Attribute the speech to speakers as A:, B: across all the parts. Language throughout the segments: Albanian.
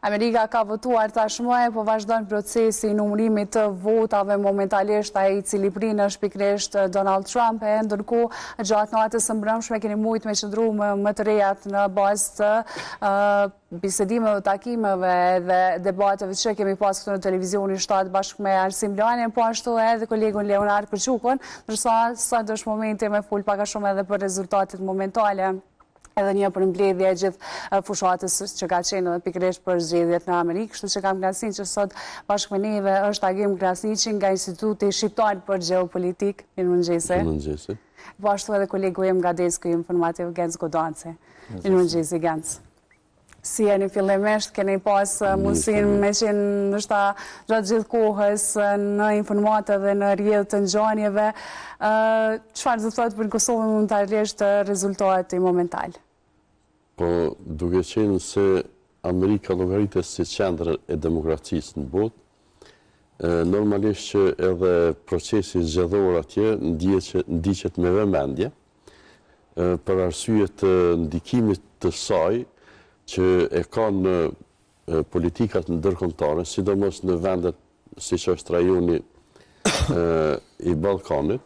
A: Amerika ka votuar tashmëaj, po vazhdojnë procesi i numërimit të votave momentalisht a i prinë në shpikresht Donald Trump, e ndërku gjatë natës së mbrëmshme keni mujt me qëndru më, të rejat në bazë të uh, bisedime dhe takimeve dhe debateve që kemi pasë këtu në televizionin shtatë bashkë me Arsim Lanin, po ashtu edhe kolegun Leonard Kërqukon, nërsa sa dëshë momenti me full paka shumë edhe për rezultatit momentale edhe një për e gjithë fushatës që ka qenë dhe pikresh për zgjedhjet në Amerikë, kështu që kam krasin që sot neve është agim krasin që nga instituti shqiptar për geopolitik, një në nëngjese. në nëngjese. Po ashtu edhe kolegu e nga desku i informativ Gens Godance. Një në nëngjese, Gens. Si e një fillemesht, kene i pas musin me qenë nështa gjatë gjithë kohës në informatë dhe në rjedhë të nxonjeve. qëfar dhe thotë për në Kosovë mund të arreshtë rezultatë i momentalë?
B: Po duke qenë se Amerika logaritës si qendrë e demokracisë në botë, normalisht që edhe procesi zgjedhor atje ndiqet me vëmendje, për arsye të ndikimit të saj që e ka në politikat në sidomos në vendet si që është rajoni i Balkanit,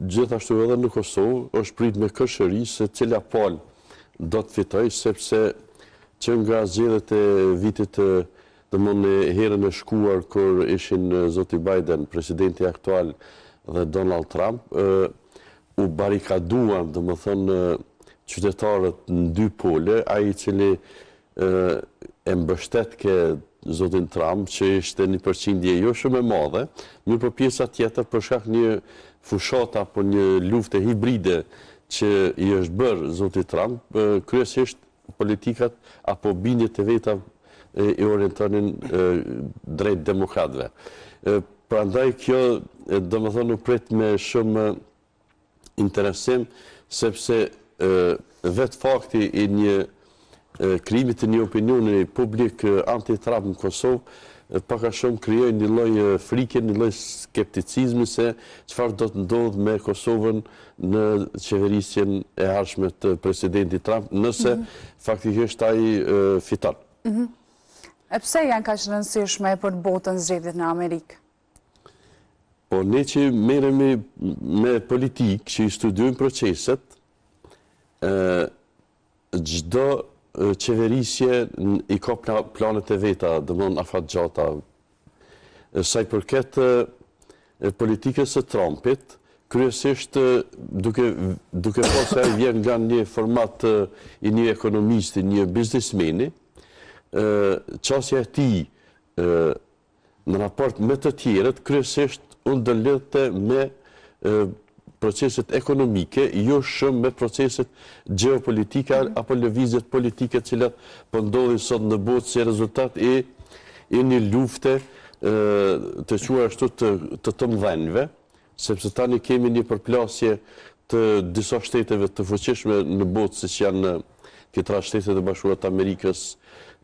B: gjithashtu edhe në Kosovë është prit me këshëri se cila palë do të fitoj, sepse që nga zgjedhjet e vitit të dhe në herën e shkuar kër ishin Zoti Biden, presidenti aktual dhe Donald Trump, u barikaduan, dhe më thonë, qytetarët në dy pole, a i qëli e mbështet ke Zotin Trump, që ishte një përçindje jo shumë e madhe, një po pjesa tjetër përshak një fushota apo një luft e hibride, që i është bërë Zotit Trump, kryesisht politikat apo bindjet e veta i orientonin drejt demokratve. Pra ndaj kjo, dhe më thonë, upret me shumë interesim, sepse vetë fakti i një krimit një opinioni publik anti-Trump në Kosovë, pak shumë krijoj një loj frike, një loj skepticizmi se qëfar do të ndodhë me Kosovën në qeverisjen e arshme të presidenti Trump, nëse mhm. faktikisht taj fitan.
C: Mhm.
A: E pse janë ka që për botën zxedit në Amerikë?
B: Po, ne që meremi me politikë që i studiojnë proceset, gjdo qeverisje i ka planet e veta, dëmën afat gjata. Saj përket politikës e Trumpit, kryesisht duke, duke po se vjen nga një format i një ekonomisti, një biznismeni, qasja ti në raport me të tjeret, kryesisht unë dëllete me e, proceset ekonomike, jo shumë me proceset geopolitika mhm. apo levizet politike cilat pëndodhi po sot në botë si rezultat e një lufte të qua ashtu të të mdhenjve, sepse tani kemi një përplasje të disa shteteve të fëqeshme në botë si që janë në këtëra shtetet e bashkurat Amerikës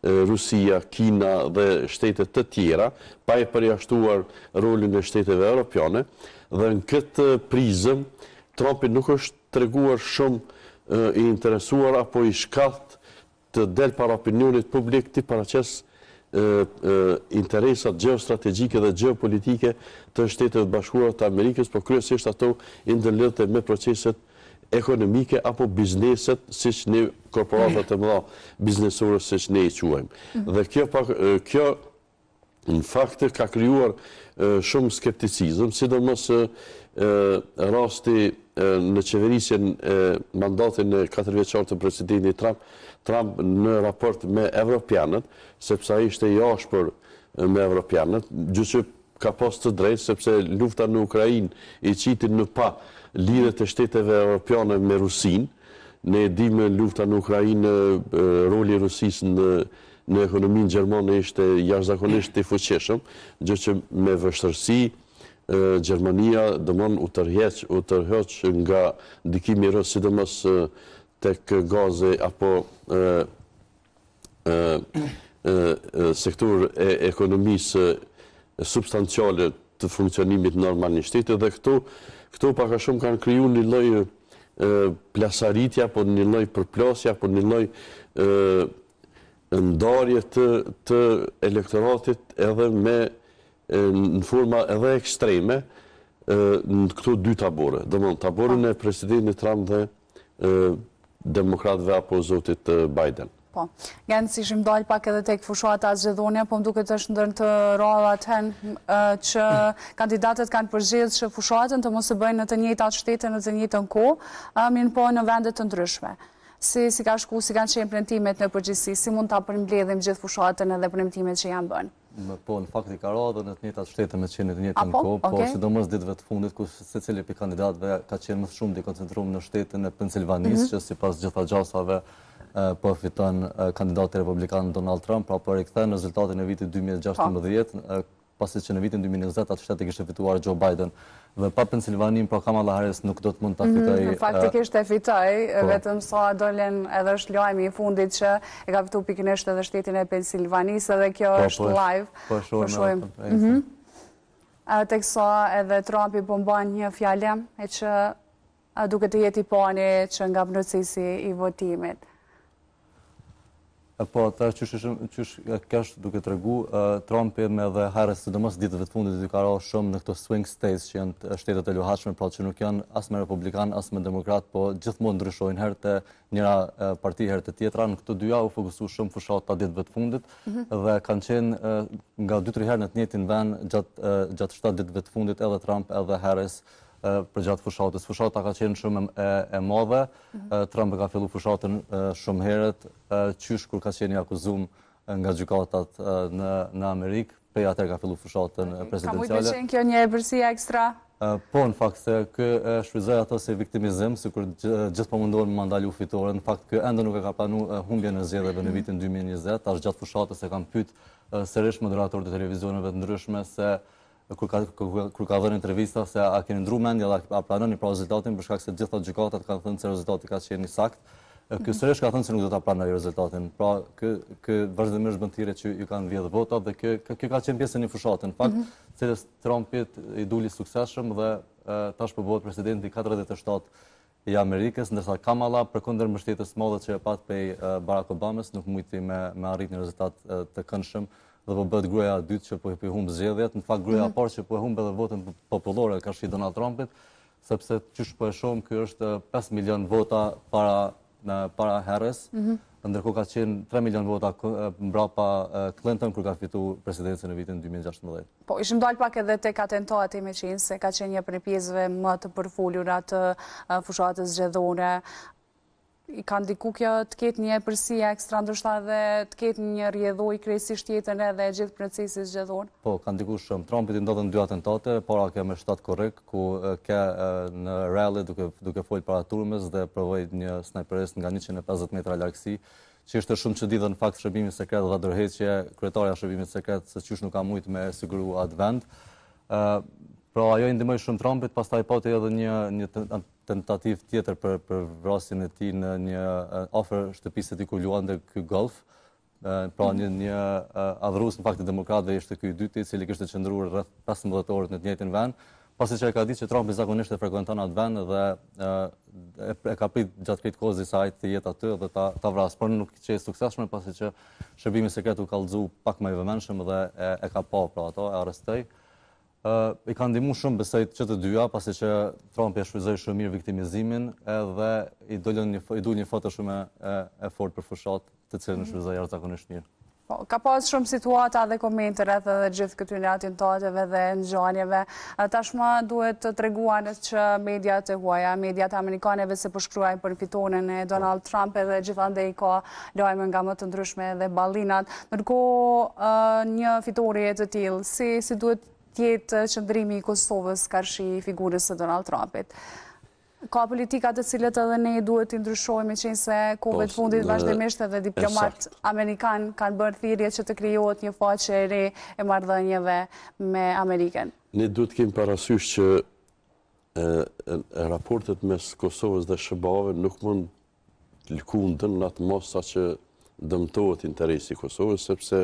B: Rusia, Kina dhe shtetet të tjera, pa e përjaçtuar rolin e shtetet e Europiane, dhe në këtë prizëm, Trumpi nuk është të reguar shumë i interesuar apo i shkath të del para opinionit publik të paraqes interesat geostrategike dhe geopolitike të shtetet bashkurat të Amerikës, po kryesisht ato indërlëte me proceset ekonomike apo bizneset si që ne korporatët e mëdha biznesore si që ne i quajmë. Dhe kjo në faktë ka kryuar shumë skepticizm, sidomos rasti në qeverisjen mandatin në 4 veqarë të presidini Trump, Trump në raport me evropianët, sepse a ishte i ashpër me evropianët, gjusë ka pas të drejtë, sepse lufta në Ukrajin i qitin në pa, lidhët e shteteve europiane me Rusin, ne dimë lufta në Ukrajinë, roli Rusis në në ekonominë Gjermane ishte jashtëzakonisht të fuqeshëm, gjë që me vështërsi Gjermania dëmonë u tërheq, u tërheq nga dikimi rësë, si dëmës të këgaze apo e, e, sektur e ekonomisë substancialet të funksionimit normal një shtetë, dhe këtu Këtu pak a shumë kanë kryu një loj plasaritja, po një loj përplasja, po një loj ndarje të elektoratit edhe me në forma edhe ekstreme në këto dy tabore. Dëmonë, taborën e presidinit Trump dhe demokratëve apo zotit Biden.
A: Po, genë si shimë dalë pak edhe tek fushuat asë gjithonja, po më duke të është ndërën të rola të henë që kandidatet kanë përgjithë që fushuatën të mos të bëjnë në të njëjtë atë shtetën në të njëjtë në ko, minë po në vendet të ndryshme. Si ka shku, si kanë qenë premtimet në përgjithsi, si mund të përmbledhim gjithë fushuatën edhe premtimet që janë bënë?
C: Po, në fakt i ka rola dhe në të njëjtë atë shtetën me qenë të njëjtë në ko, po si do mësë ditëve të fundit, ku se cili për kandidatve ka qenë mësë shumë di koncentrum në shtetën e Pensilvanisë, mhm. që si pas gjitha gjasave po fiton kandidati republikan Donald Trump, pra për e këthe në rezultatin e vitit 2016, po. pasit që në vitin 2020 atë shtetë e kishtë fituar Joe Biden. Dhe pa Pensilvanin, pra Kamala Harris nuk do të mund të mhm, fitoj. Në faktë
A: kishtë e fitoj, po. vetëm sa dollen edhe është lojmi i fundit që e ka fitu pikineshtë edhe shtetin e Pensilvanis edhe kjo po, është live. Po shumë. Mhm. Teksa edhe Trumpi bomban një fjallem e që duke të jeti pani që nga përnëcisi i votimit
C: po, ta që shëshëm, që shë kështë duke të regu, Trump e me dhe Harris, dhe dëmës ditëve të fundit, dhe ka shumë në këto swing states që janë shtetet e luhatshme, pra që nuk janë asë me republikan, asë me demokrat, po gjithë mund ndryshojnë herë të njëra parti herë të tjetra. Në këto dyja u fokusu shumë fushat ta ditëve të fundit mhm. dhe kanë qenë nga 2-3 herë në të njëtin ven gjatë, gjatë 7 ditëve të fundit edhe Trump edhe Harris për gjatë fushatës. Fushatë ta ka qenë shumë e madhe, Trump ka fillu fushatën shumë heret, qysh kur ka qenë i akuzum nga gjukatat në Amerikë, për atër ka fillu fushatën presidenciale. Ka mujtë me qenë
A: kjo një e bërësia ekstra?
C: Po, në fakt se kë shvizaj ato se viktimizim, se kur gjithë po mundohen më mandali u fitore, në fakt kë enda nuk e ka panu humbje në zjedheve në vitin 2020, mm. ashtë gjatë fushatës e kam pytë sërish moderator të televizionëve të ndryshme se kur ka kur ka dhënë intervista se a keni ndru mendja dhe a planoni pra rezultatin për shkak se të gjitha gjykatat kanë thënë që rezultati ka qenë i saktë. Ky mhm. sërish ka thënë se nuk do ta planojë rezultatin. Pra kë kë vazhdimisht bën që ju kanë vjedhë votat dhe kë kë ka qenë pjesë një fushatën. Në fakt, mhm. Cilës Trumpit i duli suksesshëm dhe tash po bëhet presidenti 47 i Amerikës, ndërsa Kamala përkundër mbështetjes së madhe që e pat prej Barack Obama, nuk mujti me me një rezultat të këndshëm dhe po bëtë gruaja e dytë që po i humb zgjedhjet, në fakt gruaja e mhm. parë që po e humb edhe votën popullore ka shi Donald Trumpit, sepse çysh po e shohim ky është 5 milion vota para në para Harris, mhm. ndërkohë ka qenë 3 milion vota mbrapa Clinton kur ka fituar presidencën në vitin 2016.
A: Po, ishim dal pak edhe tek atentatet e Meqin se ka qenë një prej pjesëve më të përfulura të fushatës zgjedhore i ka ndiku kjo të ketë një përsi ekstra, ndërshëta dhe të ketë një rjedhoj kresisht jetën e dhe gjithë procesis gjithon?
C: Po, ka ndiku shumë. Trumpit i ndodhën dy atentate, para ke me shtatë korek, ku ke në rally duke folë para turmes dhe përvojt një snajperes nga 150 metra larkësi, që ishte shumë që didhe në fakt shërbimi sekret dhe dërheqje, kretarja shërbimin sekret, se qysh nuk ka mujtë me siguru atë vend. Pra ajo i ndimoj shumë Trumpit, pas po ta i pati edhe një, një tentativ tjetër për, për vrasin e ti në një ofër shtëpisët i ku luan dhe kjo golf. Pra një, mhm. një adhrus në fakt të i ishte kjo i dyti, cili kështë të qëndrurë rrëth 15 orët në të njëtin vend. Pas e që e ka ditë që Trump i zakonisht e frekuenton atë vend dhe e, e ka prit gjatë këtë kozë i sajtë të jetë aty dhe ta, ta vrasë, por nuk që e sukseshme pas e që shërbimi sekretu ka lëzu pak me i vëmenshëm dhe e, ka pa, pra ato, e arrestej i ka ndimu shumë besajt që të dyja, pasi që Trump e shfizaj shumë mirë viktimizimin, edhe i dule një fatë shumë e fort për fushat të cilë në shfizaj arta kënë ishtë mirë.
A: Po, ka pas shumë situata dhe komentere dhe gjithë këtë një atin tateve dhe në Tashmë duhet të treguanës që mediat e huaja, mediat e Amerikaneve se përshkruajnë po për fitonën e Donald Trump edhe gjithandej i ka lojme nga më të ndryshme dhe balinat. Nërko një fitorit e të si si duhet tjetë qëndrimi i Kosovës kërshi figurës e Donald Trumpit. Ka politikat të cilët edhe ne duhet të ndryshojme që nëse kove të po, fundit vazhdimisht edhe diplomat Amerikan kanë bërë thirje që të kryohet një faqe e re e mardhënjeve me Ameriken.
B: Ne duhet kemë parasysh që raportet mes Kosovës dhe Shëbave nuk mund lëkundën në atë mos sa që dëmtohet interesi Kosovës, sepse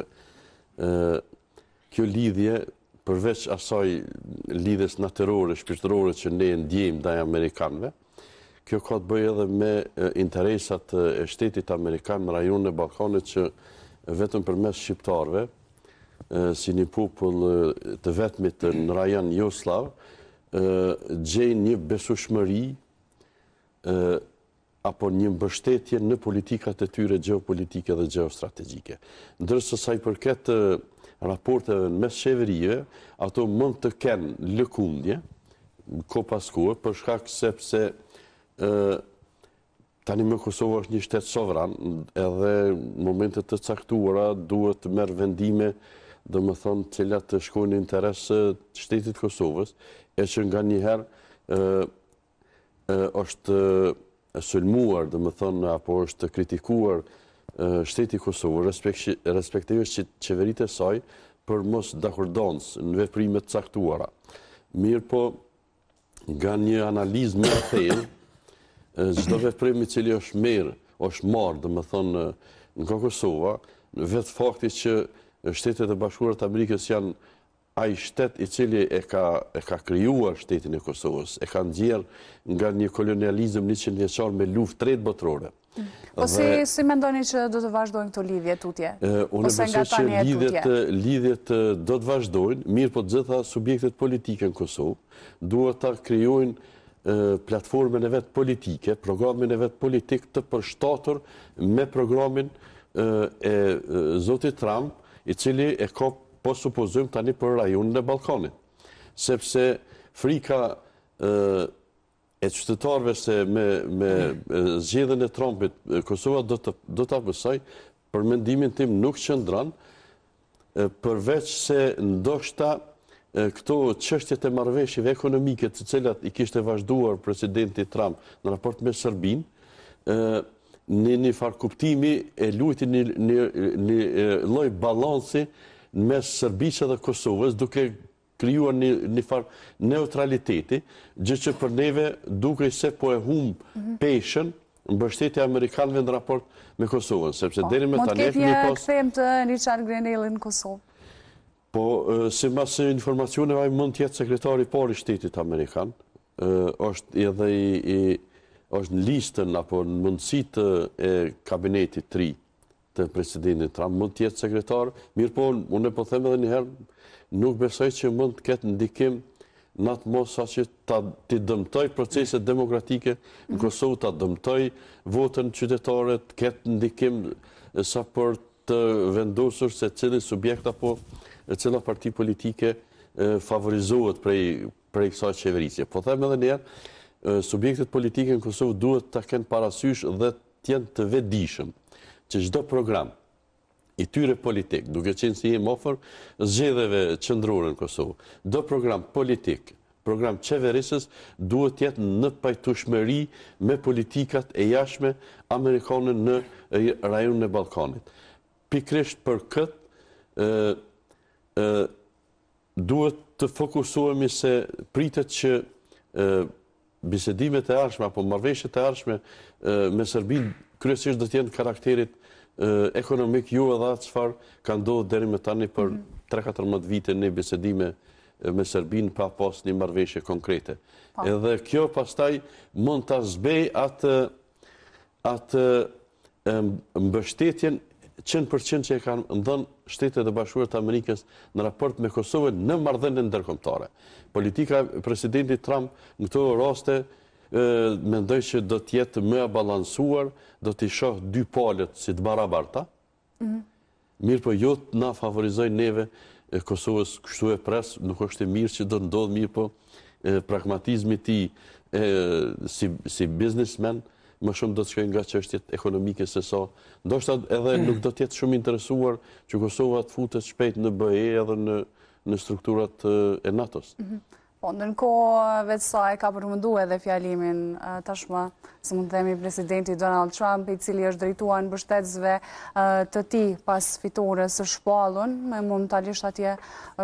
B: kjo lidhje përveç asaj lidhës natërore, shpirtërore që ne ndjejmë daj Amerikanve, kjo ka të bëjë edhe me interesat e shtetit Amerikan në rajonë e Balkanit që vetëm përmes shqiptarve, si një popull të vetmit në rajon Joslav, gjejnë një besushmëri apo një mbështetje në politikat e tyre geopolitike dhe geostrategike. Ndërës sësaj përket raporteve në mes sheverive, ato mund të kenë lëkundje, në ko paskuve, për shkak sepse tani me Kosovë është një shtetë sovran, edhe në momentet të caktuara duhet të merë vendime dhe më thonë cilat të shkojnë interes shtetit Kosovës, e që nga njëherë është sëllmuar, dhe më thonë, apo është kritikuar, shteti Kosovë, respektivisht qeverit e saj, për mos dakordonës në veprimet caktuara. Mirë po, nga një analizë më thejnë, zdo veprimi cili është merë, është marë, dhe më thonë, në ko Kosova, në vetë fakti që shtetet e bashkurat Amerikës janë aj shtet i cili e ka kryuar shtetin e Kosovës, e ka ndjerë nga një kolonializm një që një qarë me luft tretë botërore. Ose po
A: si mendoni që do të vazhdojnë këto lidhje tutje?
B: Unë më se që lidhjet do të vazhdojnë, mirë po të gjitha subjektet politike në Kosovë, duhet të krijojnë platformën e vetë politike, programin e vetë politik të përshtator me programin e Zotit Trump, i cili e ka po supozim tani për rajunën e Balkanit. Sepse frika e qëtëtarve se me zhjithën e Trumpit, Kosova do të apësaj për mendimin tim nuk qëndran, përveç se ndoshta këto qështjet e marveshjive ekonomike të cilat i kishtë e vazhduar presidenti Trump në raport me Sërbin, një një farë kuptimi e lujti një loj balansi mes Sërbisa dhe Kosovës, duke kryuar një farë neutraliteti, gjë që për neve duke i se po e hum peshen në bështetje Amerikanëve në raport me Kosovën, sepse po, deri me ta një Më të këtë një
A: këthem të Richard Grenelli në Kosovë?
B: Po, si mas informacione, mund të jetë sekretari pari shtetit Amerikanë, është edhe i është në listën apo në mundësit e kabinetit tri të presidentit Trump, mund tjetë sekretar, mirë po, unë e po them edhe njëherë, nuk besoj që mund të ketë ndikim në atë mos sa që të të dëmtoj proceset mhm. demokratike, në mhm. Kosovë të dëmtoj votën qytetore të ketë ndikim sa për të vendosur se cili subjekt apo e cila parti politike favorizohet prej kësa qeverisje. Po thëmë edhe njerë, subjektet politike në Kosovë duhet të kënë parasysh dhe tjenë të vedishëm që gjdo programë, i tyre politik, duke qenë si jemë ofër zxedheve qëndrore në Kosovë. Do program politik, program qeverisës, duhet jetë në pajtushmeri me politikat e jashme Amerikanën në rajun në Balkanit. Pikrisht për këtë, duhet të fokusuemi se pritet që bisedimet e arshme, apo marveshet e arshme me Serbinë, kryesisht dhe tjenë karakterit ekonomik ju edhe atë qëfar ka ndodhë dheri me tani për 3-4 mhm. vite në besedime me Serbin pa pas një marveshje konkrete. Po. Edhe kjo pastaj mund të zbej atë atë mbështetjen 100% që e ka ndonë shtetet e bashkuar të Amerikës në raport me Kosovën në mardhenën ndërkomtare. Politika presidenti Trump në këto raste mendoj që do të jetë më e balansuar, do të shoh dy palët si të barabarta. Mhm. Mirë po jo na favorizoj neve e Kosovës kështu e pres, nuk është e mirë që do të ndodh mirë po pragmatizmi ti si, si biznismen, më shumë do të shkojnë nga qështjet ekonomike se sa. Ndoshta edhe nuk do të jetë shumë interesuar që Kosova të futet shpejt në BE edhe në, në strukturat e NATO-s.
A: Mhm. Po, nënko vetë sa e ka përmëndu edhe fjalimin tashma, se mund të themi presidenti Donald Trump, i cili është drejtua në bështetëzve të ti pas fitore së shpallun, me mund të alisht atje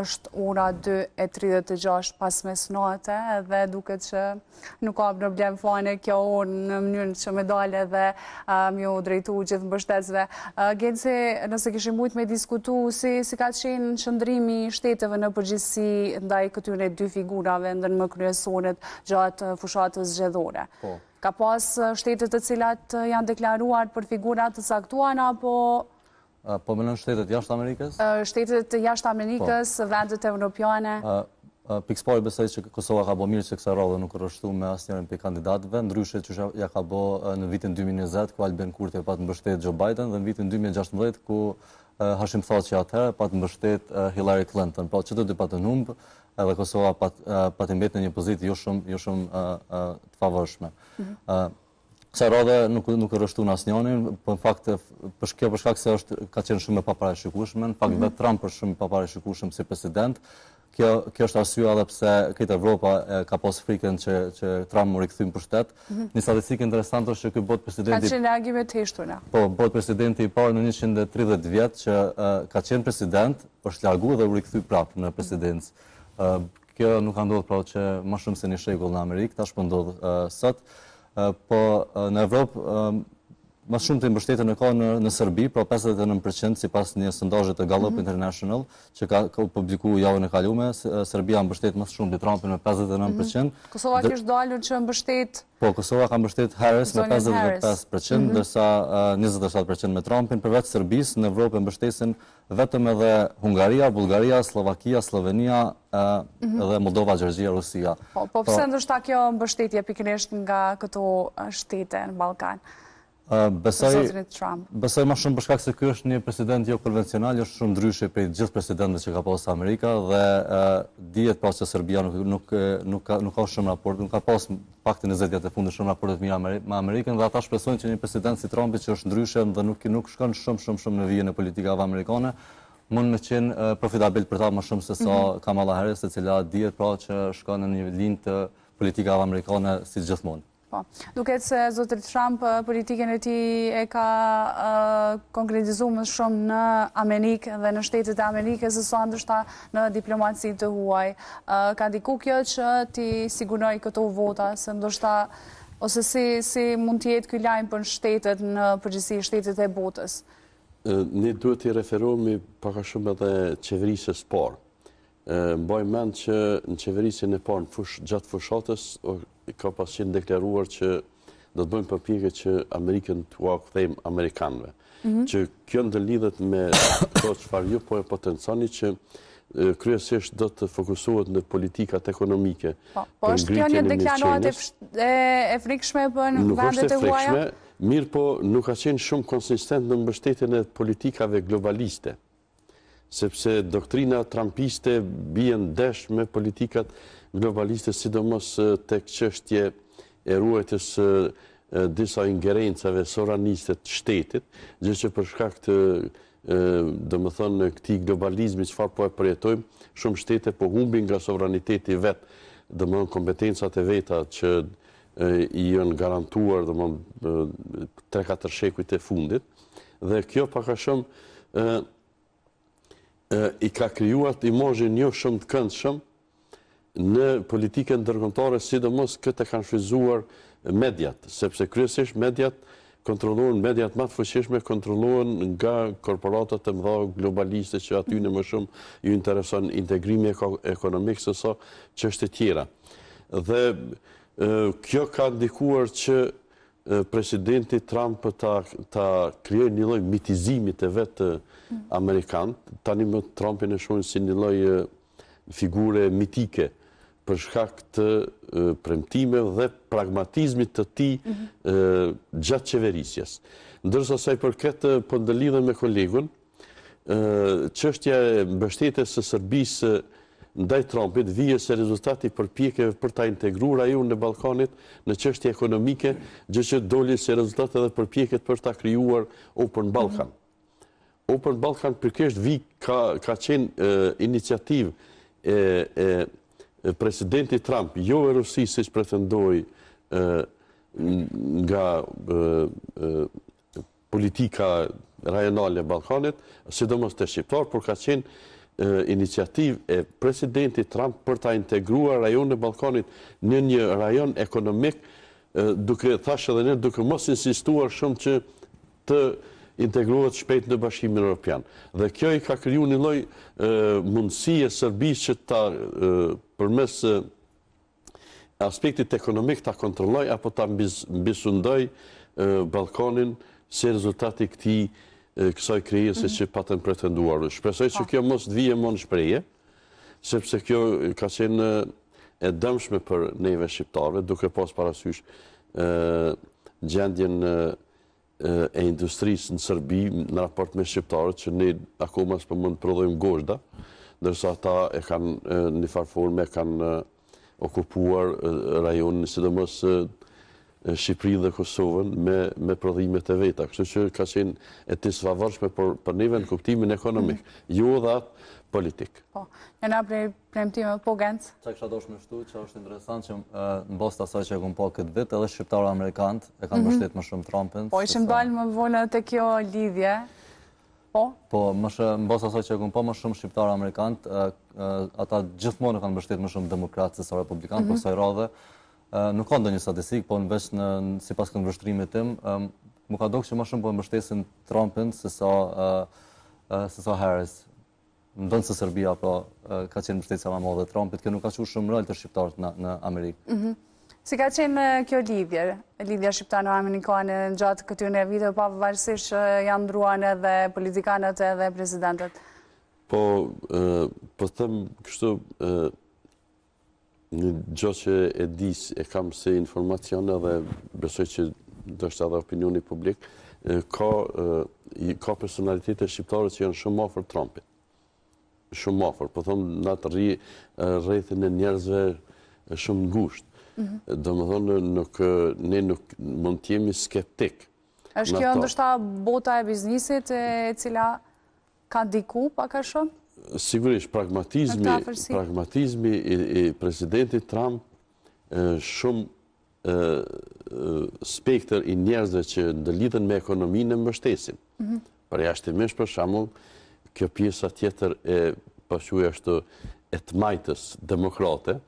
A: është ura 2.36 pas nate, dhe duket që nuk ka problem fane kjo orë në mënyrën që me dalë dhe mjo drejtu gjithë në bështetëzve. Genci, nëse kishim mujt me diskutu, si ka qenë qëndrimi shteteve në përgjithsi ndaj këtyre dy figurë, grave ndër më kryesoret gjatë eh, fushatës gjedhore. Po. Ka pas eh, shtetet të cilat eh, janë deklaruar për figurat të saktuan, apo...
C: Po më në shtetet jashtë Amerikës?
A: Shtetet jashtë Amerikës, po. vendet e Europiane...
C: Piks pari besaj që Kosova ka bo mirë që kësa radhe nuk rështu me asë njërën për kandidatëve, ndryshet që ja ka bo në vitin 2020, ku Albin Kurti e pat në Joe Biden, dhe në vitin 2016, ku Hashim Thaci atëherë, pat në Hillary Clinton. Po, që të dy pat në edhe Kosova pa të mbetë në një pozitë jo shumë jo të shumë uh, uh, favorshme. Uh, mhm. Kësa rrëdhe nuk, nuk e rështu në asë njonin, për po në fakt, për shkjo për shkak se është ka qenë shumë e papare shikushme, në fakt dhe mhm. Trump është shumë e papare shikushme si president, kjo, kjo është asyua dhe pse këtë Evropa e, ka posë friken që, që Trump më rikëthim për shtetë. Mm -hmm. Një statistikë interesantë është që këtë botë presidenti... Ka
A: qenë agjime të ishtuna?
C: Po, botë presidenti i parë në 130 vjetë që ka qenë president, është lagu dhe u rikëthim prapë në presidencë. Mm -hmm. Kjo nuk ka ndodhë pravë që më shumë se një shekull në Amerikë, ta shpëndodhë sëtë, po në Evropë Mas shumë të mbështetën e ka në Sërbi, pro 59% si pas një sëndajë të Gallup mhm. International, që ka publiku javën e kaljume, Serbia mbështet mas shumë të Trumpin me 59%. Mhm. Kosova kështë
A: dalur që mbështet?
C: Po, Kosova ka mbështet Harris me 55%, dërsa 27% me Trumpin, për vetë Sërbis në Evropë imbështesin vetëm edhe Hungaria, Bulgaria, Slovakia, Slovenia, mhm. edhe Moldova, Gjergjia, Rusia. Po, përse po pra
A: ndërshëta kjo mbështetje pikënesht nga këtu shtete në Balkan?
C: Besoj, besoj ma shumë përshkak se kjo është një president jo konvencional, është shumë dryshe për gjithë presidentet që ka pas Amerika dhe uh, djetë pas që Serbia nuk, nuk, ka, nuk ka shumë raport, nuk ka pas pak të 20 e fundë shumë raportet mirë me Amerikën dhe ata shpesojnë që një president si Trumpi që është ndryshe dhe nuk, nuk shkon shumë shumë shumë në vijën e politikave amerikane, mund me qenë profitabil për ta më shumë se sa mhm. Kamala Harris e cila djetë pra që shkon në një linë të politikave amerikane si gjithmonë. Po,
A: duket se Zotrit Trump eh, politikën e ti e ka eh, konkretizu më shumë në Amerikë dhe në shtetet e Amerikës e sa ndërshta në diplomatësi të huaj. Eh, ka diku kjo që ti siguroj këto vota, se ndoshta ose si, si mund tjetë këj lajmë për shtetet në përgjësi shtetet e botës?
B: Ne duhet të referohemi paka shumë edhe qeverisës parë. Mbaj mend që në qeverisën e parë në gjatë fushatës ka pas qenë deklaruar që do të bëjmë përpjeket që Amerikën të ua këthejmë Amerikanëve. Mhm. Që kjo në të lidhet me to që farë ju, po e potenconi që kryesisht do të fokusuat në politikat ekonomike. Po, po është kjo një deklaruat
A: e frikshme për po në vandet e huaja? Nuk është e frikshme,
B: mirë po nuk ka qenë shumë konsistent në mbështetjen e politikave globaliste. Sepse doktrina trampiste bjen desh me politikat globaliste, sidomos të këqështje e ruajtës disa ingerencave soranistet shtetit, gjë që përshka këtë dhe më thënë këti globalizmi që farë po e përjetojmë, shumë shtete po humbin nga sovraniteti vetë, dhe më në kompetencat e veta që i jënë garantuar dhe më 3-4 shekuit e fundit, dhe kjo paka shumë i ka kryuat i mojë një shumë të këndë shumë në politikën ndërkëmtare, sidomos këtë kanë shvizuar medjat, sepse kryesisht medjat kontroluen, medjat matë fëqeshme kontroluen nga korporatët të mdha globaliste që aty në më shumë ju intereson integrimi ekonomikë sëso qështë tjera. Dhe kjo ka ndikuar që presidenti Trump të krijoj një loj mitizimit e vetë mm. Amerikanë, tani më Trumpin e shumë si një loj figure mitike, për shkak të premtime dhe pragmatizmit të ti gjatë qeverisjes. Ndërsa saj për këtë pëndëllidhe po me kolegun, qështja e mbështetës së Sërbisë ndaj Trumpit, dhije se rezultati për pjekeve për ta integrur ju në Balkanit në qështje ekonomike, gjë që doli se rezultate dhe për pjeket për ta kryuar Open Balkan. Open Balkan përkesht vi ka qenë iniciativë e presidenti Trump, jo e Rusi, si që pretendoj nga politika rajonale e Balkanit, sidomos të Shqiptar, por ka qenë iniciativ e presidenti Trump për ta integruar rajon e Balkanit në një rajon ekonomik, duke thashe dhe një, duke mos insistuar shumë që të integruat shpejt në bashkimin Europian. Dhe kjo i ka kryu një loj mundësi e Sërbis që ta përmes aspektit ekonomik ta kontroloj apo ta mbisundoj Balkonin se rezultati këti kësoj krijes që patën pretenduar. Shpresoj që kjo mos dhvije mon shpreje, sepse kjo ka qenë e dëmshme për neve shqiptarve, duke pos parasysh gjendjen në e industrisë në Sërbi në raport me shqiptarët që ne akumas për mund prodhojmë goshda, nërsa ta e kanë një farforme, e kanë okupuar rajonin, sidomës Shqiprin dhe Kosovën me, me prodhimet e veta. Kështë që ka qenë e të svavërshme për, për neve në kuptimin ekonomik, mhm. ju dhe atë politik.
A: Po, në nga prej premtime, po gëndës?
C: Qa kësha dosh me shtu, që është interesant që në bosta asaj që e kumpo këtë vit, edhe shqiptarë amerikant e kanë mm më shumë Trumpin. Po, ishëm
A: dalë më volën të kjo lidhje. Po,
C: po më shë, në asaj që e kumpo më shumë shqiptarë amerikant, ata gjithmonë kanë bështet më shumë demokratës o republikanë, mm -hmm. Nuk ka ndonjë statistik, po në vesh në, si pas këtë mbështrimi tim, më ka dukur që ma shumë po mbështesin Trumpin se sa Harris. Në dëndë se Serbia, po, ka qenë mbështesja ma modhe Trumpit, kjo nuk ka qurë shumë rëllë të shqiptarët në Amerikë.
A: Mhm. Si ka qenë kjo lidhje, lidhja shqiptarë në Amerikane, në gjatë këtyre e vite, pa përbërësish janë ndruane edhe politikanët edhe prezidentët?
B: Po, po të thëmë, kështu, Në gjohë që e disë, e kam se informacione dhe besoj që dështë edhe opinioni publik, ka personalitit e shqiptare që janë shumë ofër Trumpit. Shumë ofër, po thëmë në të rri rejthin e njerëzve shumë ngusht. Mhm. Dhe më thonë, nuk, ne nuk mund t'jemi skeptik. është kjo ndërshta
A: bota e biznisit e cila ka diku pak a shumë?
B: Sigurisht, pragmatizmi, pragmatizmi i, presidentit Trump shumë spekter i njerëzve që ndëlidhen me ekonominë në mbështesin. Mhm. Për jashtë i mesh për shamull, kjo pjesa tjetër e pashuja po shtë e të majtës demokrate,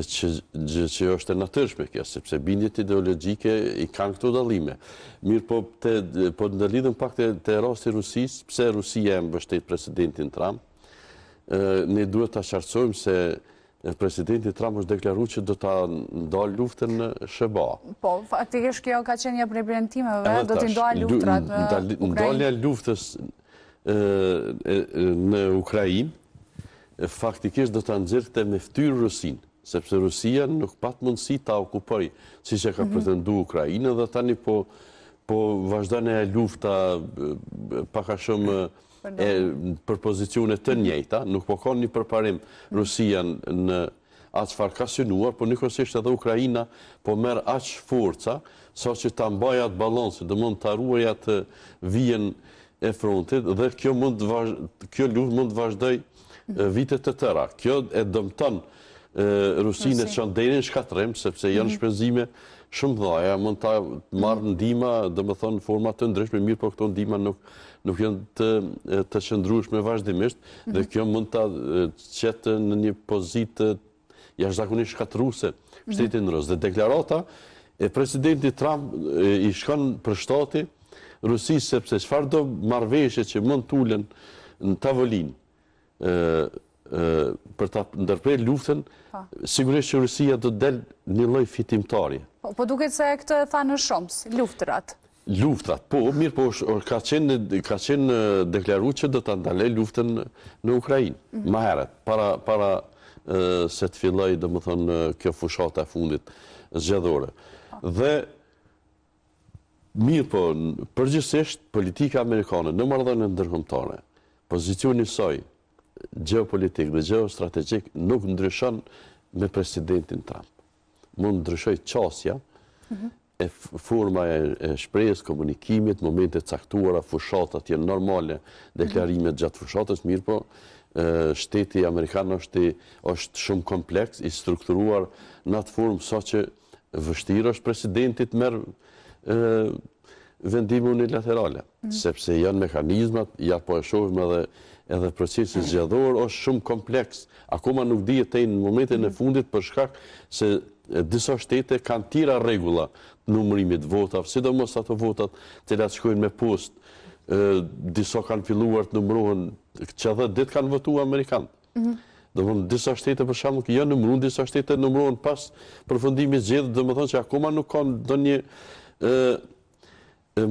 B: që është e natërshme kjo, sepse bindjet ideologike i kanë këtu dalime. Mirë po, po në pak të, të rosti Rusis, pse Rusia e mbështet presidentin Trump, ne duhet të asharcojmë se presidenti Trump është deklaru që do të ndalë luftën në Sheba.
A: Po, faktikish kjo ka qenë një prebrentimeve, do të ndalë luftrat në Ndalë
B: luftës në Ukrajin, faktikisht do të ndzirë këte me ftyrë Rusinë sepse Rusia nuk pat mundësi ta okupoj, si që ka mhm. pretendu Ukrajina dhe tani po po vazhdane e lufta paka shumë e, për pozicionet të njejta, nuk po konë një përparim mhm. Rusia në atë që farë kasinuar, po njëkosisht edhe Ukrajina po merë aqë forca, sa që ta mbaj atë balansin, dhe mund të arruaj atë vijen e frontit, dhe kjo, mund kjo luft mund të vazhdoj mhm. vitet të tëra. Kjo e dëmëton Rusinë e Çanderin shkatrem, sepse janë mhm. shpenzime shumë dhaja, mund ta marrë ndima, dhe më thonë format të ndryshme, mirë po këto ndima nuk, nuk janë të, të qëndrushme vazhdimisht, dhe mhm. kjo mund ta qëtë në një pozitë jashtë zakonisht shkatruse, mhm. shtetin rësë. Dhe deklarata e presidenti Trump i shkon për shtati, Rusisë, sepse qëfar do marveshe që mund t'ullën në tavolinë, për ta ndërprej luftën, sigurisht që Rusia të del një loj fitimtari.
A: Po, po duke të se e këtë e tha në shumës, luftrat?
B: Luftrat, po, mirë po, ka qenë deklaru që dhe të ndale luftën në Ukrajinë, mhm. ma heret, para se të filloj, dhe më thënë, kjo fushat e fundit zgjedhore. Dhe, mirë po, përgjësisht politika amerikane, në mardhën e ndërhëmtare, pozicionisaj, geopolitik dhe geostrategik nuk ndryshon me presidentin Trump. Më ndryshoj qasja e forma e shprejës, komunikimit, momente caktuara, fushatat jenë normale, deklarimet gjatë fushatës, mirë po, shteti Amerikanë është është shumë kompleks, i strukturuar në atë formë sa që vështirë është presidentit merë vendimu unilaterale, sepse janë mekanizmat, ja po e shovim edhe edhe procesi zgjadhor është shumë kompleks. Akoma nuk dihet te në momentin e fundit për shkak se disa shtete kanë tira regula numërimit të votave, sidomos ato votat të cilat shkojnë me postë. Disa kanë filluar të numërohen, që dhe ditë kanë votu Amerikanë. Mm Dhe më në disa shtete për shumë, jo numërun, disa shtete numërohen pas përfundimi zgjedhë, dhe më thonë që akoma nuk kanë do një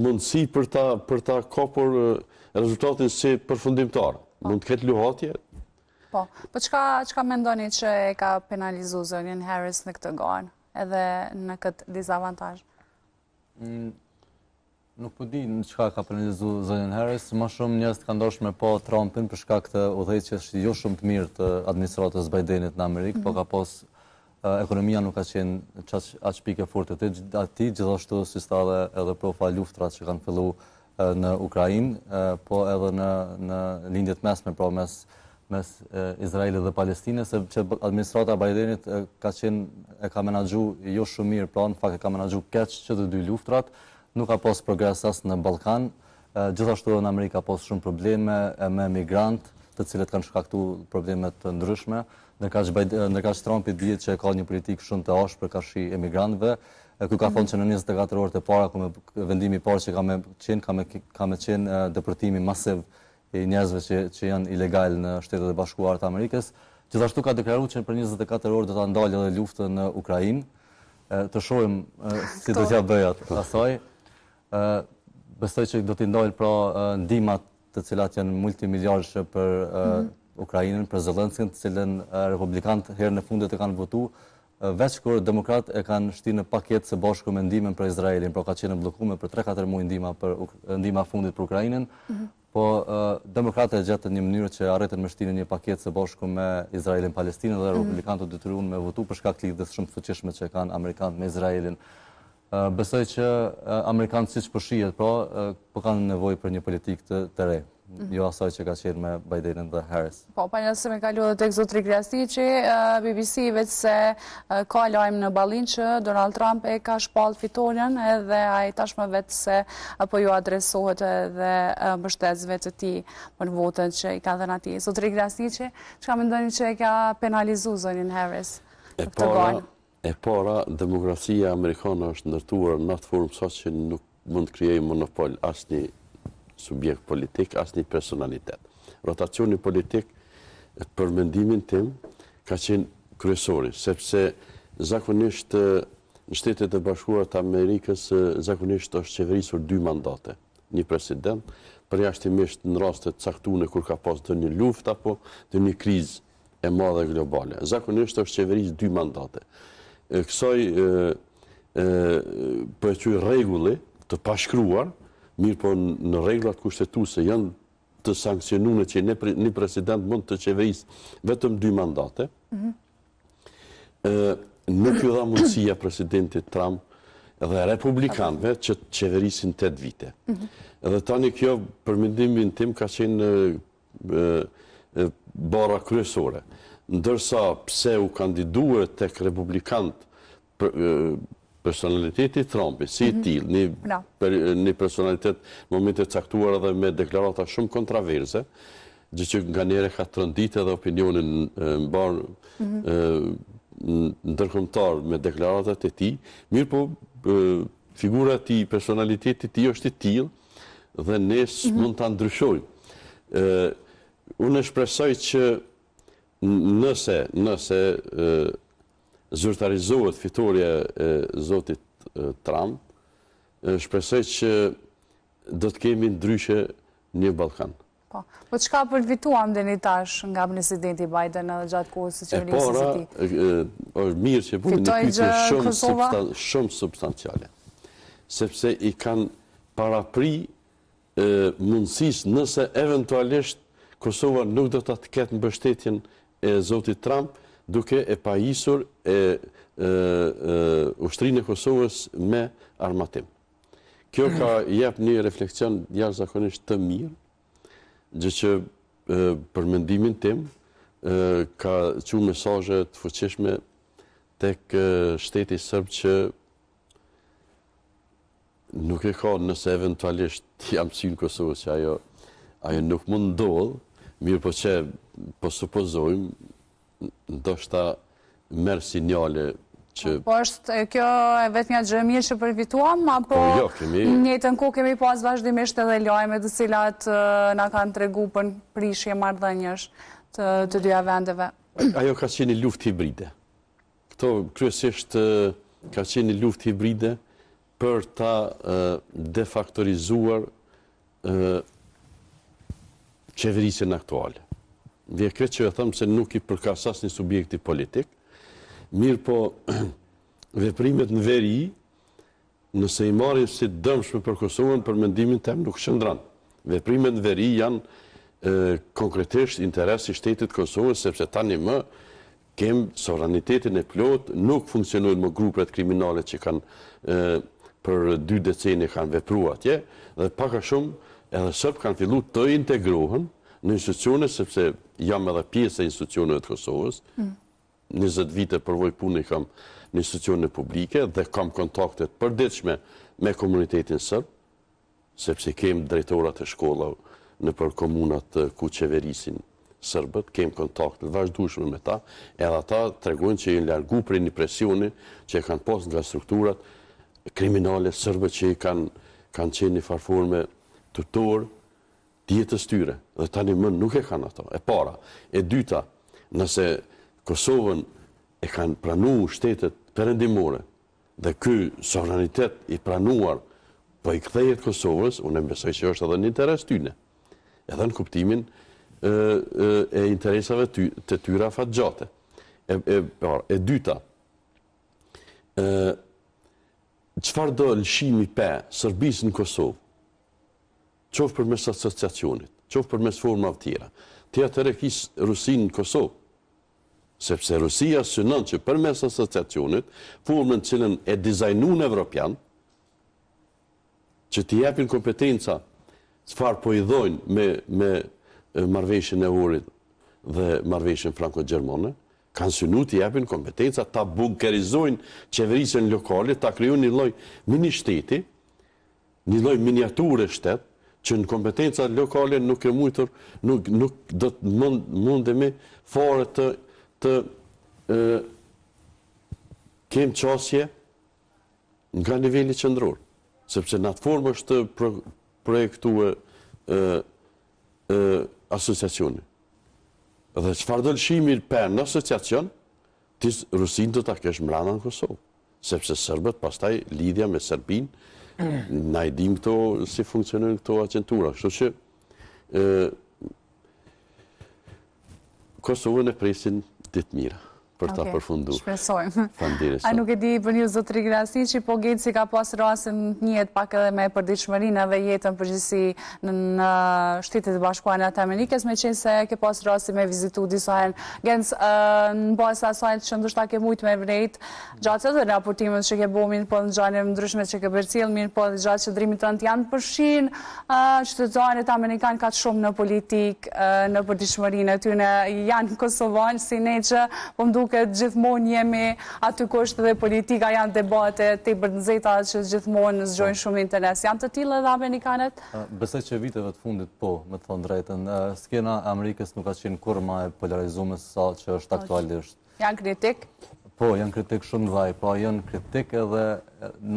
B: mundësi për ta, për ta kopur rezultatin si përfundimtar. Po. Mund të ketë luhatje?
A: Po, po që ka mendoni që e ka penalizu zërgjën Harris në këtë gajnë edhe në këtë dizavantaj?
B: Mm,
C: nuk përdi po në që ka penalizu zërgjën Harris, ma shumë njës të ka ndosh me po Trumpin për shka këtë u dhejtë që është jo shumë të mirë të administratës Bidenit në Amerikë, po mhm. ka posë ekonomia nuk ka qenë që aqpike furtë të ti, gjithashtu si stave edhe profa luftrat që kanë fillu në Ukrainë, po edhe në në lindjet mesme, pra mes mes Izraelit dhe Palestinës, sepse administrata Bidenit ka qenë e ka menaxhuar jo shumë mirë, pra në fakt e ka menaxhuar keq që të dy luftrat, nuk ka pas progres në Ballkan, gjithashtu dhe në Amerikë ka pas shumë probleme me emigrant, të cilët kanë shkaktuar probleme të ndryshme, ndërkaq ndërkaq Trumpi dihet që ka një politikë shumë të ashpër shi emigrantëve, Ky ka mhm. thonë që në 24 orë të para ku me vendimi i parë që ka me qen ka me ka me qen depërtimi masiv i njerëzve që që janë ilegal në Shtetet e Bashkuara të Amerikës. Gjithashtu ka deklaruar që për 24 orë do ta ndalë edhe luftën në Ukrainë. Të shohim si do t'ja bëjë atë asaj. ë Besoj që do t'i ndalë pra ndihmat të cilat janë multimiliardshë për mm -hmm. Ukrainën, për Zelenskin, të cilën republikanët herën e fundit e kanë votuar Eh, veç kur demokratët e kanë shtyrë në paketë së bashku me mendimin për Izraelin, pra ka qenë bllokuar për 3-4 muaj ndihma për ndihma fundit për Ukrainën. Mhm. po -hmm. Eh, po demokratët gjatë një mënyrë që arretën me shtinë një paketë së bashku me Izraelin, Palestinën dhe republikantët mhm. dhe Republikanët detyruan me votu për shkak të lidhjes shumë të fuqishme që kanë amerikanët me Izraelin. Eh, besoj që amerikanët siç po përshijet, pra po kanë nevojë për një politikë të, të re. Mhm. jo asaj që ka qenë me Bidenin dhe Harris.
A: Po, pa njësë me kalu dhe të egzotri kriasti që BBC vetë se ka lajmë në balin që Donald Trump e ka shpalë fitonjen edhe a i tashme vetë se apo ju adresohet edhe mështetëzve të ti për votën që i ka dhe në ti. Zotri kriasti që ka më që e ka penalizu zonin Harris? E para,
B: e para, demokracia amerikana është ndërtuar në atë formë sot që nuk mund të krijej monopol asë një subjekt politik, asë një personalitet. Rotacioni politik, për mendimin tim, ka qenë kryesori, sepse zakonisht në shtetet e të Amerikës, zakonisht është qeverisur dy mandate, një president, për jashtimisht në rastet caktune kur ka pasë të një luft apo të një kriz e madhe globale. Zakonisht është qeverisë dy mandate. Kësoj për e qëj po regulli të pashkruar, mirë po në reglat se janë të sankcionune që një president mund të qeverisë vetëm dy mandate, mhm. nuk ju dha mundësia presidentit Trump dhe republikanve që qeverisin 8 vite. Mhm. Dhe tani kjo përmendimin tim ka qenë bara kryesore. Ndërsa pse u kandiduë tek republikant personaliteti Trumpi, si i mhm. til, një personalitet në momentet caktuar edhe me deklarata shumë kontraverze, gjë që nga njere ka të rëndit edhe opinionin në barë mhm. në tërkëmtar me deklaratat e ti, mirë po figura ti, personaliteti ti është i til, dhe nesë mhm. mund të ndryshojnë. Unë e shpresoj që nëse, nëse, zyrtarizohet fitorje e Zotit Trump, shpresoj që do të kemi ndryshe një Balkan.
A: Po, po qka përvituam dhe një tash nga presidenti Biden edhe gjatë kohës të qëmërisë të ti?
B: E para, është mirë që punë një pyte shumë, shumë substanciale, sepse i kanë parapri e, mundësis nëse eventualisht Kosova nuk do të të ketë në bështetjen e Zotit Trump, duke e pajisur e ushtrinë e Kosovës me armatim. Kjo ka jep një refleksion jarë zakonisht të mirë, gjë që për mendimin tim ka që mesajë të fëqeshme tek shteti sërbë që nuk e ka nëse eventualisht të jam qinë Kosovës që ajo nuk mund ndodhë, mirë po që po supozojmë ndoshta merë sinjale që... Po,
A: po është kjo e vetë një gjëmi që përvituam, apo një të nku kemi pas vazhdimisht edhe lojme dhe cilat nga kanë tregu për në prishje mardhënjësh të dyja vendeve.
B: Ajo ka qeni luft hibride. Këto kryesisht ka qeni luft hibride për ta defaktorizuar qeverisën aktuale. Vje këtë që e thëmë se nuk i përkasas një subjekti politik, mirë po veprimet në veri, nëse i marim si dëmshme për Kosovën, për mendimin tem nuk shëndran. Veprimet në veri janë konkretisht interes i shtetit Kosovës, sepse tani më kemë sovranitetin e plot, nuk funksionojnë më grupet kriminalet që kanë për dy deceni kanë vepruat, dhe paka shumë edhe sëpë kanë fillu të integrohen, në institucione, sepse jam edhe pjesë e institucione të Kosovës, 20 vite përvoj punë i kam në institucione publike dhe kam kontaktet përdeqme me komunitetin sërb, sepse kem drejtorat e shkolla në për komunat ku qeverisin sërbët, kem kontaktet vazhdushme me ta, edhe ta të regojnë që i në largu për një presioni që i kanë pas nga strukturat kriminale sërbët që i kanë qenë një farforme të djetës tyre, dhe tani mën nuk e kanë ato, e para, e dyta, nëse Kosovën e kanë pranu shtetet përendimore, dhe ky sovranitet i pranuar për po i kthejet Kosovës, unë e mbesoj që është edhe një interes tyne, edhe në kuptimin e interesave të tyra fatgjate. E dyta, qëfar do lëshimi për sërbis në Kosovë, qofë për mes asociacionit, qofë për mes forma tjera. Tja të rekisë Rusinë në Kosovë, sepse Rusia së nënë që për mes asociacionit, formën cilën e dizajnu në Evropian, që të jepin kompetenca që po i dhojnë me marveshën e orit dhe marveshën Franko-Gjermone, kanë së nënë të jepin kompetenca, ta bunkerizojnë qeverisën lokale, ta kryu një loj mini shteti, një loj miniaturë shtet, shtetë, që në kompetenca lokale nuk e mujtër, nuk, nuk do të mund, mundemi fare të, të kem qasje nga nivelli qëndror, sepse në atë formë është pro, projektu e, e, asociacioni. Dhe që farë dëllëshimi për në asociacion, tisë Rusin të ta kesh mrana në Kosovë, sepse sërbet pastaj lidhja me Serbinë, Na dim këto si funksionën këto agentura. Kështu që Kosovën e presin ditë mira për ta përfundu.
A: Shpesojmë. A nuk e di për një zotri Grasi që po gjenë si ka pasë rrasën njët pak edhe me përdiqëmërinë dhe jetën përgjësi në shtetit bashkuarën atë Amerikës, me qenë se ke pasë rrasën me vizitu disohen. Gjenës në basë asajnë që ndushta ke mujtë me vrejtë gjatë edhe raportimet që ke bo, minë po në gjanë e mëndryshme që ke bërcil, minë po gjatë që drimit të në janë përshin, Amerikanë ka të shumë në politikë, në përdiqëmërinë, aty në janë Kosovanë, si ne që po mdu duket gjithmonë jemi aty kusht dhe politika janë debate të i bërnëzeta që gjithmonë nëzgjojnë po. shumë interes. Janë të tila dhe Amerikanet?
C: Bëse që viteve të fundit po, me të thonë drejten, skena Amerikës nuk ka qenë kur ma e polarizume sa që është po, aktualisht.
A: Janë kritik?
C: Po, janë kritik shumë dhaj, po janë kritik edhe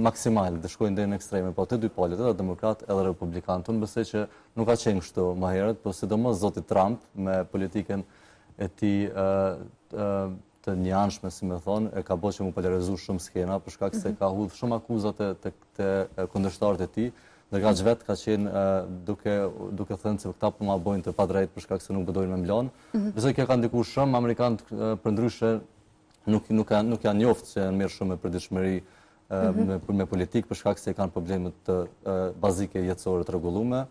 C: maksimal, dhe shkojnë dhe në ekstreme, po të dy polit, edhe demokrat edhe republikantën, bëse që nuk ka qenë kështu maherët, po sidomos Zotit Trump me politiken e ti të njanshme, si me thonë, e ka bërë që mu palerezu shumë skena, përshka këse mhm. ka hudhë shumë akuzat të këte e ti, dhe ka gjvet ka qenë duke thënë që këta përma po bojnë të padrejt, përshka këse nuk bëdojnë me mblonë. Vëse mhm. kja ka ndikur shumë, Amerikanë për ndryshe nuk janë njoftë që janë mirë shumë me përdiqëmëri mhm. me politikë, përshka këse kanë problemet bazike jetësore të regullume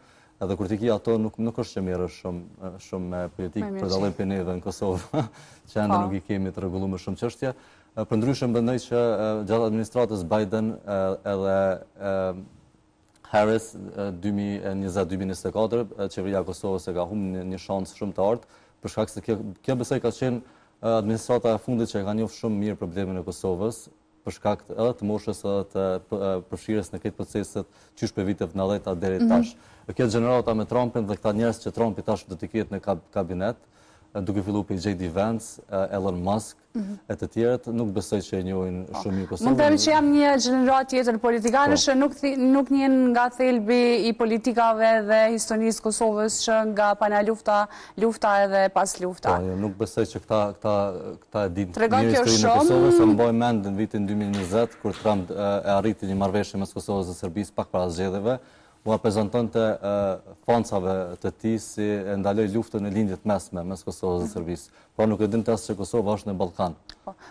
C: edhe kur ti ato nuk nuk është që mirë shumë shumë me eh, politikë për dallim pinëve në Kosovë, që ende po. nuk i kemi të rregulluar shumë çështja eh, Për ndryshim bëndoj që eh, gjatë administratës Biden edhe Harris 2024, e Kosovës e ka humë një shansë shumë të artë, për shkak se kjo, kjo besoj ka qenë administrata e fundit që e ka njofë shumë mirë problemin e Kosovës, për shkak të edhe të moshës edhe të përfshirjes në këtë proceset qysh për vitev në leta deri mhm. tash. Këtë generata me Trumpin dhe këta njerës që Trumpi tash do të kjetë në kabinet, duke fillu për J.D. Vance, Elon Musk, mhm. e të tjerët, nuk besoj që e njojnë po. shumë një Kosovë. Më që jam
A: një gjenërat tjetër politikanë, po. që nuk njën nga thelbi i politikave dhe historisë Kosovës që nga pana lufta, lufta edhe pas
C: lufta. Po, jo, nuk besoj që këta e din një historinë në Kosovë, se më bojë mendë në vitin 2020, kër Trump e arriti një marveshë mësë Kosovës dhe Serbisë pak për asgjedeve, u reprezentante e fancave të ti si e ndaloj luftën në lindjet mesme, mes Kosovës dhe mhm. Sërbis. Por nuk e din të asë që Kosovë është në Balkan.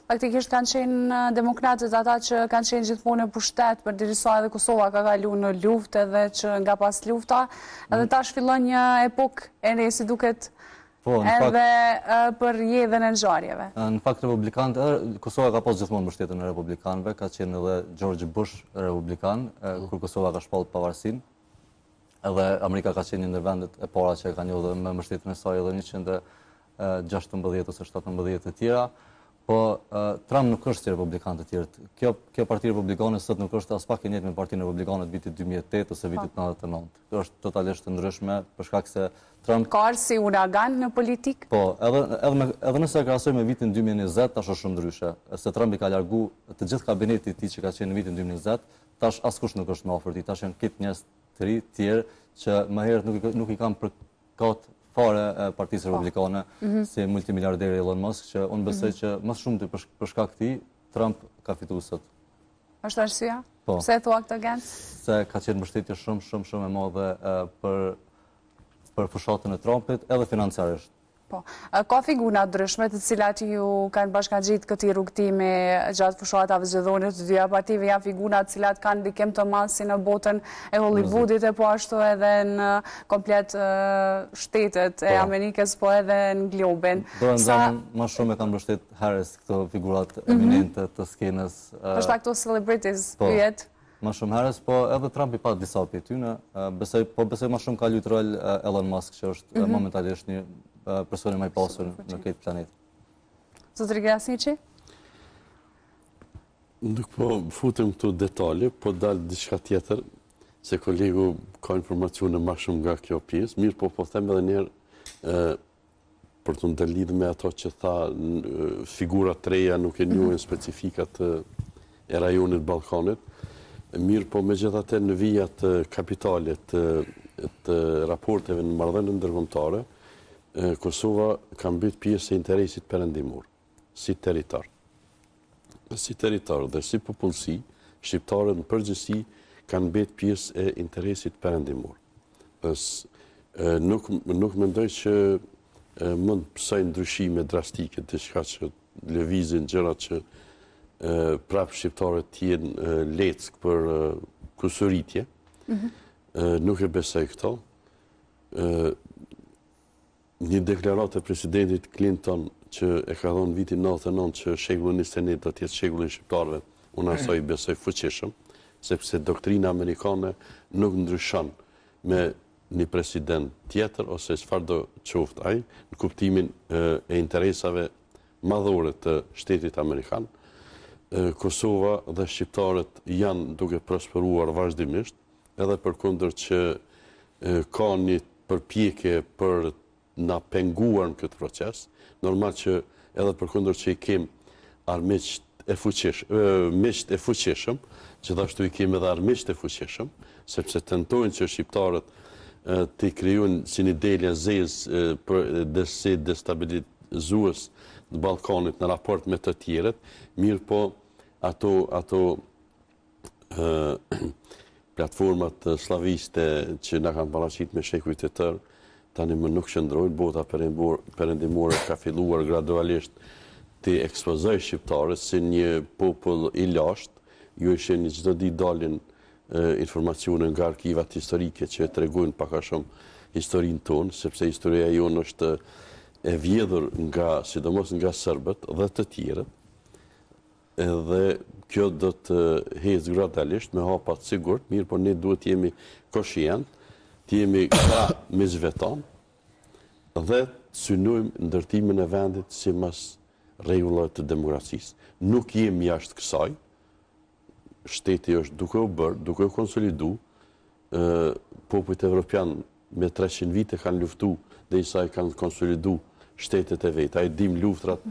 A: Praktikisht po, kanë qenë demokratët ata që kanë qenë gjithmonë e pushtet për dirisoa edhe Kosova ka galu në luftë edhe që nga pas lufta mhm. edhe ta shfilon një epok e si duket edhe për jedhen e nxarjeve.
C: Në fakt, republikanët, Kosova ka posë gjithmonë mështetën e republikanëve, ka qenë edhe George Bush republikanë, mhm. kur Kosova ka shpallë pavarësinë, edhe Amerika ka qenë një vendet e para që kanë udhë me mështitën e saj edhe 116 ose 117 e tjera, po Trump nuk është si republikan të tjerë. Kjo kjo parti republikane sot nuk është as pak e njëjtë me partinë republikanët të vitit 2008 ose po. vitit 99. Kjo është totalisht të ndryshme për shkak se Trump
A: ka si uragan në politik.
C: Po, edhe edhe me, edhe nëse e krahasojmë me vitin 2020 është shumë ndryshe. Se Trump i ka larguar të gjithë kabinetit ti tij që ka qenë në vitin 2020 tash askush nuk është në afërt tash janë këtë të ri tjerë që më herët nuk nuk i për përkat fare Partisë po. Republikane mhm. si multimiliarderi Elon Musk që unë besoj mhm. që më shumë të për shkak të tij Trump ka fituar sot. Është arsyeja? Po. Pse e thua këtë gjë? Se ka qenë mbështetje shumë shumë shumë e madhe për për fushatën e Trumpit edhe financiarisht.
A: Po, ka figunat dryshme të cilat ju kanë bashkan gjitë këti rukëtimi gjatë fushatave a të dhja partive, janë figunat cilat kanë dikem të masi në botën e Hollywoodit e po ashtu edhe në komplet shtetet e po. Amerikës, po edhe në globen. Do e
C: ma shumë e kanë bështet Harris këto figurat mhm. eminente të skenës. Përshka këto
A: celebrities, jetë? Po,
C: ma shumë herës, po edhe Trump i pa disa për tjune, po besoj ma shumë ka ljutë rol Elon Musk, që është mhm. momentalisht një personi maj pasur
B: në këtë planet.
A: Zotë Grasnici?
B: Nuk po futëm këtu detali, po dalë diçka tjetër, se kolegu ka informacione ma shumë nga kjo pjesë, mirë po po them edhe njerë për të ndëllidhë me ato që tha figura treja nuk e njohen mhm. specifikat e rajonit Balkonit, mirë po me gjitha në vijat kapitalit të raporteve në mardhenën dërgëmtare, Kosova kanë bitë pjesë e interesit përëndimur, si teritar. Si teritar dhe si popullësi, shqiptarët në përgjësi kanë bitë pjesë e interesit përëndimur. Nuk më ndoj që mund pësaj ndryshime drastike të shka që levizin gjera që prapë shqiptarët tjenë leckë për kusuritje. Mhm. Nuk e besaj këto një deklarat e presidentit Clinton që e ka dhonë vitin 99 që shekullin një senit dhe tjetë shekullin shqiptarve, unë asoj besoj fuqishëm, sepse doktrina amerikane nuk ndryshon me një president tjetër ose sfar do qoftë aj në kuptimin e interesave madhore të shtetit amerikan. Kosova dhe shqiptarët janë duke prosperuar vazhdimisht edhe për kunder që ka një përpjekje për në penguar në këtë proces, normal që edhe për këndër që i kemë armisht e fuqishëm, miqt e fuqishëm, gjithashtu i kemë edhe armisht e fuqishëm, sepse tentojnë që shqiptarët të i kryunë si një delja zez për desi destabilizuës në Balkanit në raport me të tjeret, mirë po ato platformat slaviste që në kanë parashit me shekujt e tërë, tani më nuk shëndrojnë, bota përendimore ka filluar gradualisht të ekspozoj shqiptarës si një popull i lasht, ju e shenë një gjithë dalin informacionën nga arkivat historike që e tregujnë paka shumë historinë tonë, sepse historia jonë është e vjedhur nga, sidomos nga sërbet dhe të tjere, dhe kjo dhe të hezë gradualisht me hapat sigur, mirë, por ne duhet jemi koshientë, të jemi këta me zveton dhe të synujmë ndërtimin e vendit si mas regullat të demokracisë. Nuk jemi jashtë kësaj, shteti është duke u bërë, duke u konsolidu, popujt evropian me 300 vite kanë luftu dhe isaj kanë konsolidu shtetet e vetë. A i dim luftrat,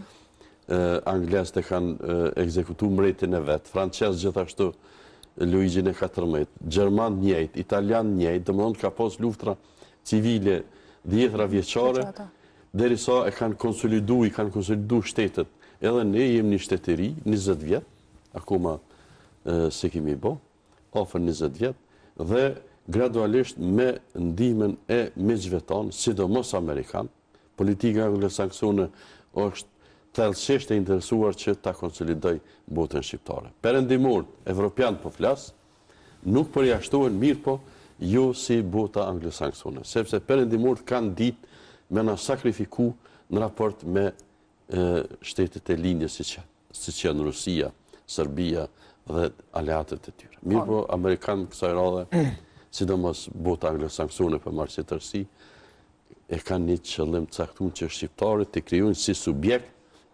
B: e kanë ekzekutu mretin e vetë, francesë gjithashtu, Luigi në 14, Gjerman njëjt, Italian njëjt, dhe më nëndë ka posë luftra civile dhjetra vjeqare, deri sa e kanë konsolidu, i kanë konsolidu shtetet, edhe ne jemi një shteteri, 20 vjetë, akuma se kemi bo, ofër 20 vjetë, dhe gradualisht me ndimen e me gjvetanë, sidomos Amerikanë, politika e anglesaksone është tëllëshisht e interesuar që ta konsolidoj botën shqiptare. Perëndimor, evropian po flas, nuk përjashtohen mirë po ju si bota anglosaksone, sepse perëndimor kanë ditë me na sakrifiku në raport me shtetit shtetet e linjës siç që në Rusia, Serbia dhe aleatët e tyre. Mirë po, Amerikan kësaj radhe, sidomos bota anglosaksone për marrësi e kanë një qëllim saktun që shqiptarët të kryojnë si subjekt